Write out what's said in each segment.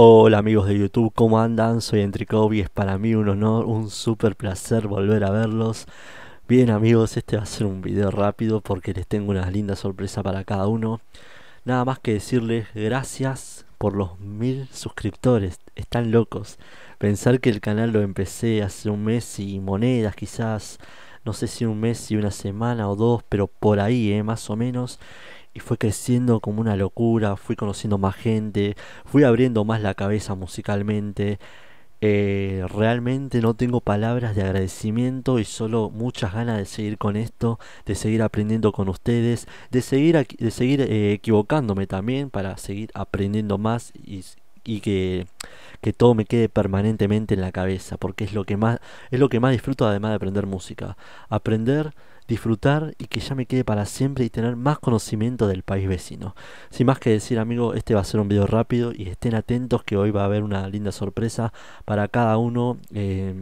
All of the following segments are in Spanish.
Hola amigos de YouTube, ¿cómo andan? Soy Entricov y es para mí un honor, un súper placer volver a verlos. Bien amigos, este va a ser un video rápido porque les tengo una linda sorpresa para cada uno. Nada más que decirles gracias por los mil suscriptores, están locos. Pensar que el canal lo empecé hace un mes y monedas quizás, no sé si un mes y una semana o dos, pero por ahí, eh, más o menos y fue creciendo como una locura, fui conociendo más gente, fui abriendo más la cabeza musicalmente. Eh, realmente no tengo palabras de agradecimiento y solo muchas ganas de seguir con esto, de seguir aprendiendo con ustedes, de seguir, de seguir eh, equivocándome también para seguir aprendiendo más y y que, que todo me quede permanentemente en la cabeza, porque es lo que más, es lo que más disfruto además de aprender música. Aprender disfrutar y que ya me quede para siempre y tener más conocimiento del país vecino. Sin más que decir, amigo, este va a ser un video rápido y estén atentos que hoy va a haber una linda sorpresa para cada uno. Eh,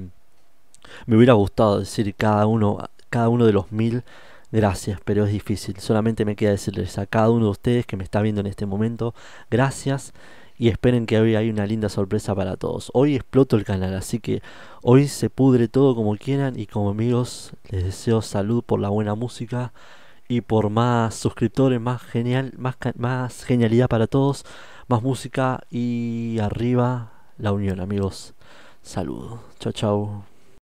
me hubiera gustado decir cada uno, cada uno de los mil. Gracias, pero es difícil. Solamente me queda decirles a cada uno de ustedes que me está viendo en este momento, gracias y esperen que hoy hay una linda sorpresa para todos. Hoy exploto el canal, así que hoy se pudre todo como quieran y como amigos les deseo salud por la buena música y por más suscriptores, más genial, más, más genialidad para todos, más música y arriba la unión, amigos. Saludos. Chao, chao.